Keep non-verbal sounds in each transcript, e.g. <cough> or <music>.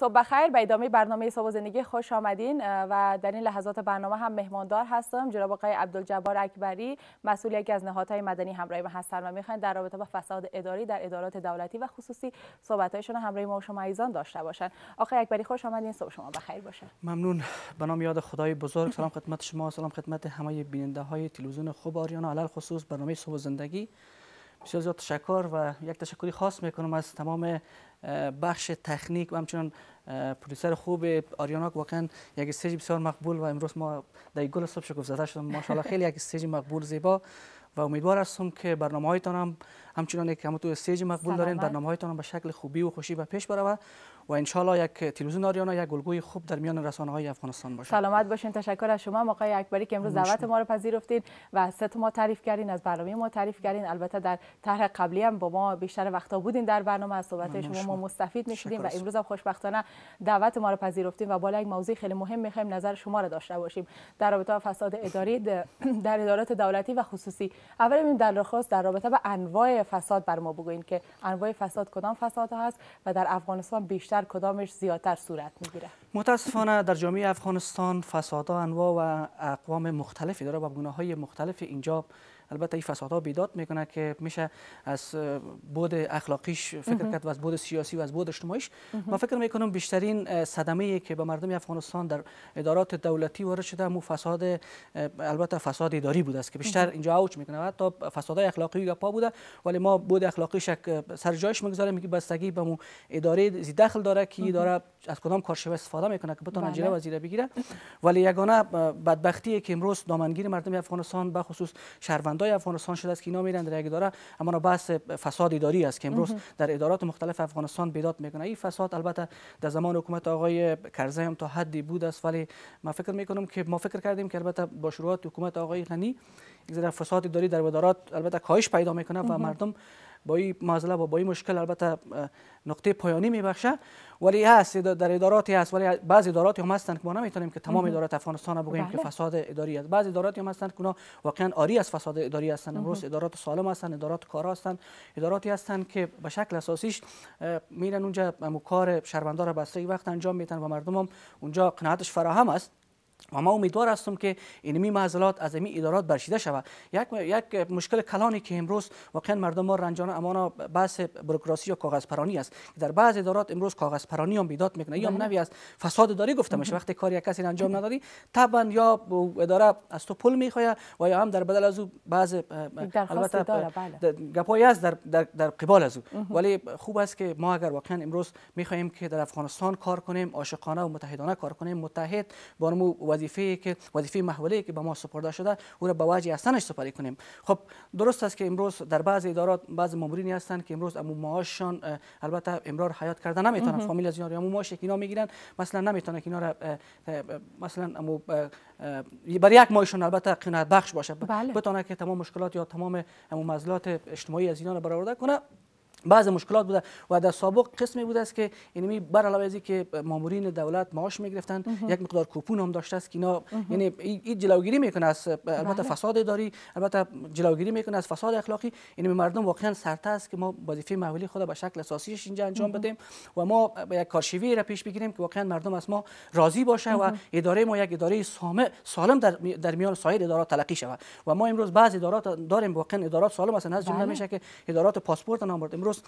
صبح بخیر به ادامه برنامه صبح زندگی خوش آمدین و در این لحظات برنامه هم مهماندار هستم جناب آقای عبدالجبار اکبری مسئول یکی از نهادهای مدنی همراهی ما هستن و میخواین در رابطه با فساد اداری در ادارات دولتی و خصوصی صحبت‌هایشون همراه ما و شما داشته باشن آقای اکبری خوش آمدین صبح شما بخیر باشه ممنون به نام یاد خدای بزرگ سلام خدمت شما سلام خدمت همه بیننده های تلویزیون خوب آریانا علل خصوص برنامه صبح زندگی بسیار زیاد تشکر و یک تشکری خاص میکنم از تمام بخش تکنیک و همچنان پروڈیوسر خوب آریاناک واقعا یک استیج بسیار مقبول و امروز ما در گل صبح شکوف زده شدم ماشاءالله خیلی یک استیج مقبول زیبا و امیدوار هستم که برنامه هایتان هم همچنان یک هم استیج مقبول دارین برنامه هایتان هم به شکل خوبی و خوشی به پیش بره و انشالله یک تلویزیون آریانا یک گلگوی خوب در میان رسانه های افغانستان باشه سلامت باشین تشکر از شما آقای اکبری که امروز دعوت ما رو پذیرفتین و ست ما تعریف کردین از برنامه ما تعریف کردین البته در طرح قبلی هم با ما بیشتر وقتا بودین در برنامه از صحبت شما ما مستفید میشدیم و امروز هم خوشبختانه دعوت ما رو پذیرفتین و بالا یک موضوع خیلی مهم میخوایم نظر شما رو داشته باشیم در رابطه با فساد اداری <clears throat> در ادارات دولتی و خصوصی اول این در درخواست در رابطه با انواع فساد بر ما بگوین که انواع فساد کدام فساد هست و در افغانستان بیشتر کدامش زیادتر صورت میگیره متاسفانه در جامعه افغانستان فسادها انواع و اقوام مختلفی داره و گناه های مختلف اینجا البته این فسادها بیداد میکنه که میشه از بود اخلاقیش فکر کرد و از بود سیاسی و از بود اجتماعیش ما فکر میکنم بیشترین صدمه ای که به مردم افغانستان در ادارات دولتی وارد شده مو فساد البته فساد اداری بوده است که بیشتر اینجا اوج میکنه حتی فسادهای اخلاقی پا بوده ولی ما بود اخلاقیش سر جایش میگذاریم میگه بستگی به مو اداره دخل داره کی داره از کدام کارشوه استفاده میکنه که بتونه جلو بله. وزیره بگیره ولی یگانه بدبختی که امروز دامنگیر مردم افغانستان به خصوص شهروندای افغانستان شده است که اینا میرن در یک داره اما بحث فساد اداری است که امروز در ادارات مختلف افغانستان بیداد میکنه این فساد البته در زمان حکومت آقای کرزی هم تا حدی بود است ولی ما فکر میکنم که ما فکر کردیم که البته با شروعات حکومت آقای غنی فساد اداری در ادارات البته کاهش پیدا میکنه و مردم با این مسئله و با این مشکل البته نقطه پایانی میبخشه ولی هست در اداراتی هست ولی بعض ادارات هم هستند که ما نمیتونیم که تمام ادارات افغانستان بگیم که بله. فساد اداری است بعضی ادارات هم هستند که واقعا آری از فساد اداری هستن امروز ادارات سالم هستن، ادارات کارا هستن اداراتی هستند که به شکل اساسیش میرن اونجا کار شهروندار بسته وقت انجام میتن و مردم هم اونجا قناعتش فراهم است و ما امیدوار هستم که اینمی معضلات از این ادارات برشیده شود یک یک مشکل کلانی که امروز واقعا مردم ما رنجان امانا بحث بروکراسی یا کاغذ پرانی است که در بعض ادارات امروز کاغذ پرانی هم بیداد میکنه یا بله. نوی از فساد داری گفته میشه وقتی کاری یک کسی انجام ندادی، طبعا یا اداره از تو پول میخواد و یا هم در بدل از او بعض البته بله. گپای است در, در, در قبال از او ولی خوب است که ما اگر واقعا امروز میخواهیم که در افغانستان کار کنیم عاشقانه و متحدانه کار کنیم متحد با وظیفه که وظیفه محوله که به ما سپرده شده او را به واجی هستنش سپری کنیم خب درست است که امروز در بعض ادارات بعض مامورینی هستند که امروز امو معاششان البته امرار حیات کرده نمیتونن فامیل از اینا امو معاش اینا میگیرن مثلا نمیتونه که اینا را مثلا امو یک ماهشون البته قناعت بخش باشه بله. بتونه که تمام مشکلات یا تمام امو مزلات اجتماعی از اینا را برآورده کنه بعض مشکلات بوده و در سابق قسمی بوده است که اینمی یعنی بر علاوه از که مامورین دولت معاش میگرفتند یک مقدار کوپون هم داشته است که اینا یعنی این جلوگیری میکنه از البته بله. فساد اداری البته جلوگیری میکنه از فساد اخلاقی اینمی مردم واقعا سرته است که ما وظیفه محولی خود به شکل اساسیش اینجا انجام بدیم و ما یک کارشیوی را پیش بگیریم که واقعا مردم از ما راضی باشه و اداره ما یک اداره سامه سالم در در میان سایر ادارات تلقی شود و ما امروز بعض ادارات داریم واقعا ادارات سالم هستند از جمله بله. میشه که ادارات پاسپورت نام امروز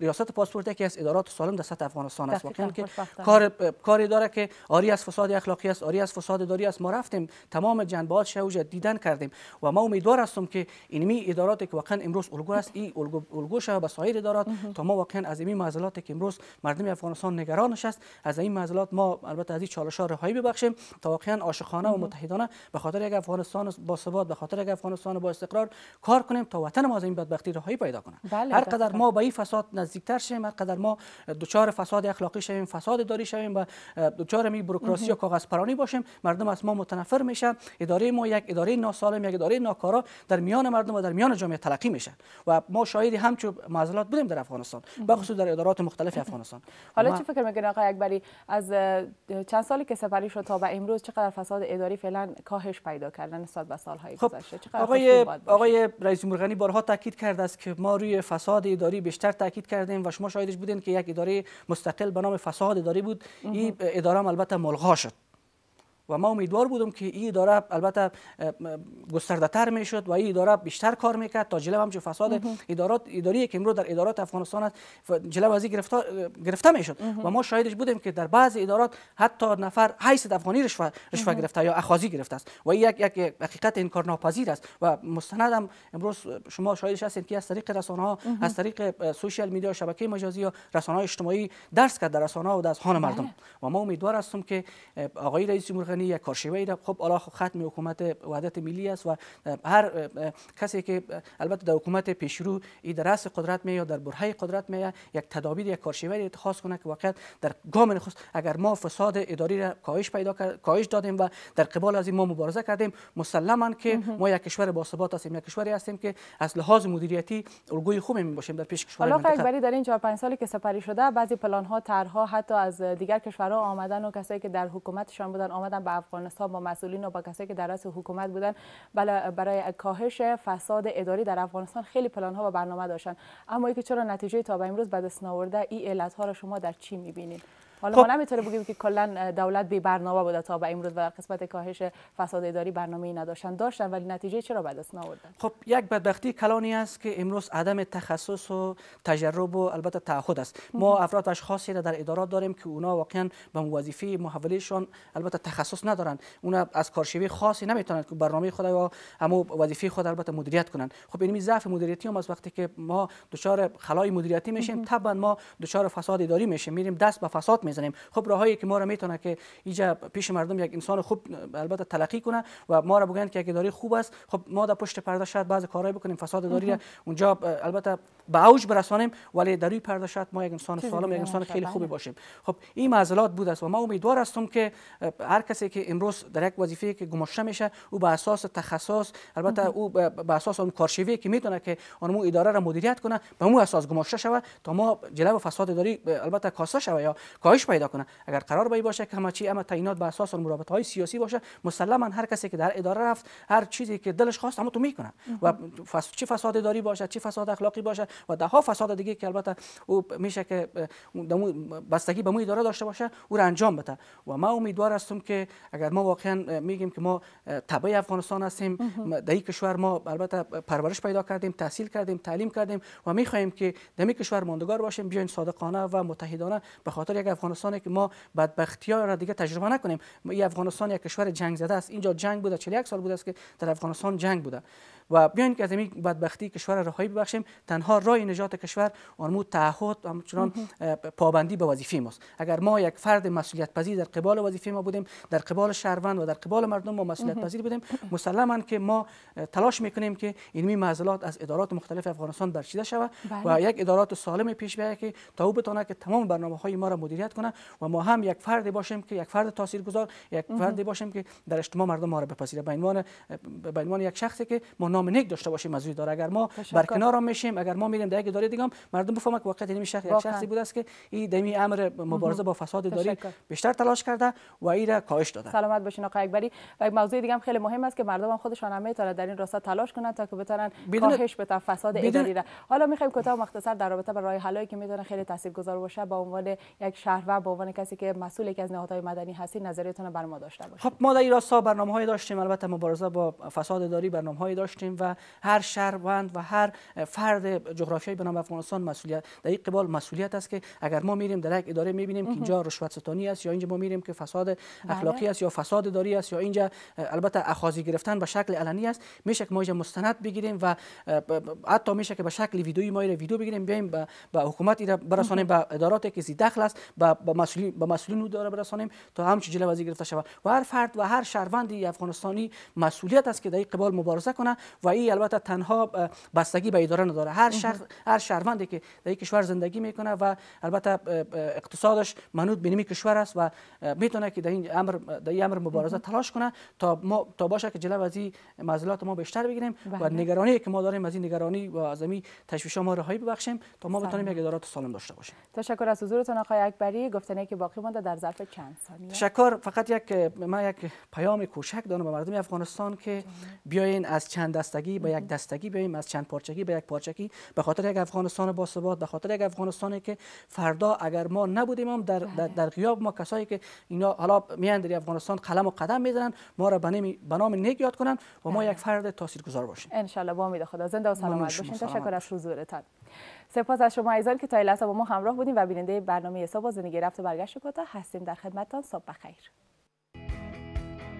ریاست پاسپورت یکی از ادارات سالم در سطح افغانستان است واقعا که کار کاری داره که آری از فساد اخلاقی است آری از فساد داری است ما رفتیم تمام جنبات شوج دیدن کردیم و ما امیدوار هستم که اینمی ادارات که واقعا امروز الگو است این الگو الگو شه به سایر ادارات تا ما واقعا از این معضلات که امروز مردم افغانستان نگران است از این معضلات ما البته از این چالش ها رهایی ببخشیم تا واقعا عاشقانه و متحدانه به خاطر یک افغانستان با ثبات به خاطر یک افغانستان با استقرار کار کنیم تا وطن ما از این بدبختی رهایی پیدا کنه بله، هر قدر ما به انتهای فساد نزدیکتر شیم قدر ما دچار فساد اخلاقی شویم فساد داری شویم و دچار می بروکراسی و کاغذ پرانی باشیم مردم از ما متنفر میشه اداره ما یک اداره ناسالم یک اداره ناکارا در میان مردم و در میان جامعه تلقی میشه و ما شاهد همچو معضلات بودیم در افغانستان بخصوص در ادارات مختلف افغانستان حالا چه فکر میکنید آقای اکبری از چند سالی که سفری شد تا به امروز چقدر فساد اداری فعلا کاهش پیدا کردن نسبت به سالهای خب گذشته آقای آقای رئیس بارها تاکید کرده است که ما روی فساد اداری بیشتر تاکید کردیم و شما شاهدش بودین که یک اداره مستقل به نام فساد اداری بود این اداره البته ملغا شد و ما امیدوار بودم که این اداره البته گسترده تر شد و این اداره بیشتر کار میکرد تا جلب همچون فساد ادارات اداری که امروز در ادارات افغانستان است جلب از گرفته گرفته شد و ما شاهدش بودیم که در بعض ادارات حتی نفر حیث افغانی رشوه گرفته یا اخاذی گرفته است و این یک یک حقیقت کار ناپذیر است و مستندم امروز شما شاهدش هستید که از طریق رسانه ها از طریق سوشال میدیا شبکه مجازی یا رسانه های اجتماعی درس کرد در رسانه ها و در خانه بله. مردم و ما امیدوار هستم که آقای رئیس جمهور کردن یک کارشیوه را خب الله ختم حکومت وحدت ملی است و هر کسی که البته در حکومت پیشرو ای قدرت می یا در برهه قدرت می یک تدابیر یک کارشیوه اتخاذ کنه که واقعا در گام نخست اگر ما فساد اداری را کاهش پیدا کرد کاهش دادیم و در قبال از این ما مبارزه کردیم مسلما که ما یک کشور با ثبات هستیم یک کشوری هستیم که از لحاظ مدیریتی الگوی خوبی می باشیم در پیش کشور حالا اکبری در این 4 5 سالی که سپری شده بعضی پلان ها طرح حتی از دیگر کشورها آمدن و کسایی که در حکومتشان بودن آمدن به افغانستان با مسئولین و با کسایی که در رأس حکومت بودن بله، برای کاهش فساد اداری در افغانستان خیلی پلان ها و برنامه داشتن اما اینکه چرا نتیجه تا به امروز به ناورده این علت ها را شما در چی میبینید حالا خب. ما نمیتونه بگیم که کلا دولت بی برنامه بوده تا به امروز و در قسمت کاهش فساد اداری برنامه‌ای نداشتن داشتن ولی نتیجه چرا به دست نآوردن خب یک بدبختی کلانی است که امروز عدم تخصص و تجربه و البته تعهد است ما افراد و اشخاصی را در ادارات داریم که اونا واقعا به وظیفه محولیشون البته تخصص ندارن اونا از کارشوی خاصی نمیتونن که برنامه خود یا هم وظیفه خود البته مدیریت کنن خب این ضعف مدیریتی هم از وقتی که ما دچار خلای مدیریتی میشیم طبعا ما دچار فساد اداری میشیم میریم دست به فساد میزنیم خب راهایی که ما را میتونه که اینجا پیش مردم یک انسان خوب البته تلقی کنه و ما را بگن که یک داری خوب است خب ما در پشت پرده شاید بعضی کارهای بکنیم فساد اداری اونجا البته به اوج برسانیم ولی در روی پرده ما یک انسان سالم یک انسان خیلی خوبی باشیم خب این معضلات بود است و ما امیدوار هستم که هر کسی که امروز در یک وظیفه که گماشته میشه او به اساس تخصص البته او به اساس اون کارشیوه که میتونه که اونم اداره را مدیریت کنه به اون اساس گماشته شود تا ما جلو فساد اداری البته کاسته شود یا کاهش پیدا کنه اگر قرار به باشه که همه چی اما تعینات به اساس اون های سیاسی باشه مسلما هر کسی که در اداره رفت هر چیزی که دلش خواست اما تو میکنه و چه چی فساد اداری باشه چی فساد اخلاقی باشه و ده ها فساد دیگه که البته او میشه که بستگی به مو اداره داشته باشه او را انجام بده و ما امیدوار هستم که اگر ما واقعا میگیم که ما تبع افغانستان هستیم در این کشور ما البته پرورش پیدا کردیم تحصیل کردیم تعلیم کردیم و میخواهیم که در کشور ماندگار باشیم بیاین صادقانه و متحدانه به خاطر یک افغانستانی که ما بدبختی ها را دیگه تجربه نکنیم این افغانستان یک کشور جنگ زده است اینجا جنگ بوده 41 سال بوده است که در افغانستان جنگ بوده و بیاین که از این بدبختی کشور رهایی ببخشیم تنها راه نجات کشور آنمو تعهد و همچنان پابندی به وظیفه ماست اگر ما یک فرد مسئولیت پذیر در قبال وظیفه ما بودیم در قبال شهروند و در قبال مردم ما مسئولیت پذیر بودیم مسلما که ما تلاش میکنیم که اینمی معضلات از ادارات مختلف افغانستان برچیده شود و بله. یک ادارات سالم پیش بیاید که تا او بتونه که تمام برنامه های ما را مدیریت کنه و ما هم یک فرد باشیم که یک فرد تاثیرگذار یک فرد باشیم که در اجتماع مردم ما را بپذیره به عنوان به عنوان یک شخصی که ما نام نیک داشته باشیم از داره اگر ما بر برکنار میشیم اگر ما میریم در یک اداره دیگه مردم بفهمن که یعنی واقعا نمی شخص شخصی بوده است که این دمی امر مبارزه با فساد اداری بیشتر تلاش کرده و این را کاهش داده سلامت باشین آقای اکبری و یک موضوع دیگه هم خیلی مهم است که مردم خودشان هم میتونه در این راستا تلاش کنند تا که بتونن کاهش به فساد اداری را حالا می میخوایم کوتاه مختصر در رابطه با راه حلایی که میتونه خیلی تاثیرگذار باشه با عنوان یک شهروند با عنوان کسی که مسئول یکی از نهادهای مدنی هستی رو بر ما داشته باشید خب ما در این راستا برنامه‌های داشتیم البته مبارزه با فساد اداری برنامه‌های داشتیم باشیم و هر شهروند و هر فرد جغرافیایی به نام افغانستان مسئولیت در این قبال مسئولیت است که اگر ما میریم در یک اداره میبینیم که اینجا رشوت ستانی است یا اینجا ما میریم که فساد بله. اخلاقی است یا فساد داری است یا اینجا البته اخاذی گرفتن به شکل علنی است میشه که ما اینجا مستند بگیریم و حتی میشه که به شکل ویدیویی ما ویدیو بگیریم بیایم به حکومت را برسانیم به ادارات که زی دخل است به مسئولین به مسئولین داره برسانیم تا همچی جلوه گرفته شود و هر فرد و هر شهروندی افغانستانی مسئولیت است که در این قبال مبارزه کنه و این البته تنها بستگی به اداره نداره هر شخص هر شهروندی که در این کشور زندگی میکنه و البته اقتصادش منوط به کشور است و میتونه که در این امر در این امر مبارزه تلاش کنه تا ما تا باشه که جلو از این معضلات ما بیشتر بگیریم و بله. نگرانی که ما داریم از این نگرانی و از این تشویش ما رهایی ببخشیم تا ما بتونیم یک ادارات سالم داشته باشیم تشکر از حضورتون آقای اکبری گفتنی که باقی مانده در ظرف چند ثانیه تشکر فقط یک من یک پیام کوچک دارم به مردم افغانستان که بیاین از چند دستگی به یک دستگی بیایم از چند پارچگی به یک پارچگی به خاطر یک افغانستان با ثبات به خاطر یک افغانستانی که فردا اگر ما نبودیم هم در, در, بله. در غیاب ما کسایی که اینا حالا میان در افغانستان قلم و قدم میزنن ما را به نام نیک یاد کنن و ما بله. یک فرد تاثیرگذار باشیم ان شاء الله با امید خدا زنده و سلامت باشین تشکر از حضورتان سپاس از شما ایزان که تا این لحظه با ما همراه بودیم و بیننده برنامه حساب زندگی رفت و برگشت کوتاه هستیم در خدمتتان صبح بخیر